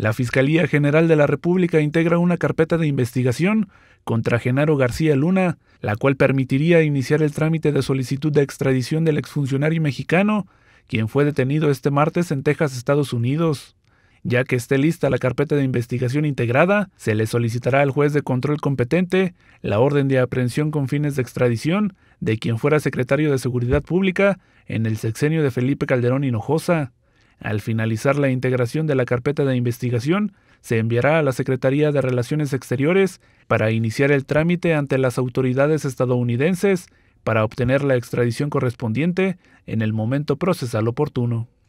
La Fiscalía General de la República integra una carpeta de investigación contra Genaro García Luna, la cual permitiría iniciar el trámite de solicitud de extradición del exfuncionario mexicano, quien fue detenido este martes en Texas, Estados Unidos. Ya que esté lista la carpeta de investigación integrada, se le solicitará al juez de control competente la orden de aprehensión con fines de extradición de quien fuera secretario de Seguridad Pública en el sexenio de Felipe Calderón Hinojosa. Al finalizar la integración de la carpeta de investigación, se enviará a la Secretaría de Relaciones Exteriores para iniciar el trámite ante las autoridades estadounidenses para obtener la extradición correspondiente en el momento procesal oportuno.